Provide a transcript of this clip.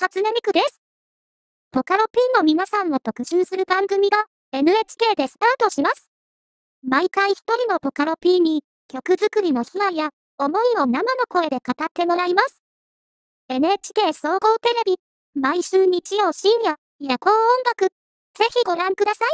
初音ミクです。ポカロ P の皆さんを特集する番組が NHK でスタートします。毎回一人のポカロ P に曲作りの秘話や思いを生の声で語ってもらいます。NHK 総合テレビ、毎週日曜深夜、夜行音楽、ぜひご覧ください。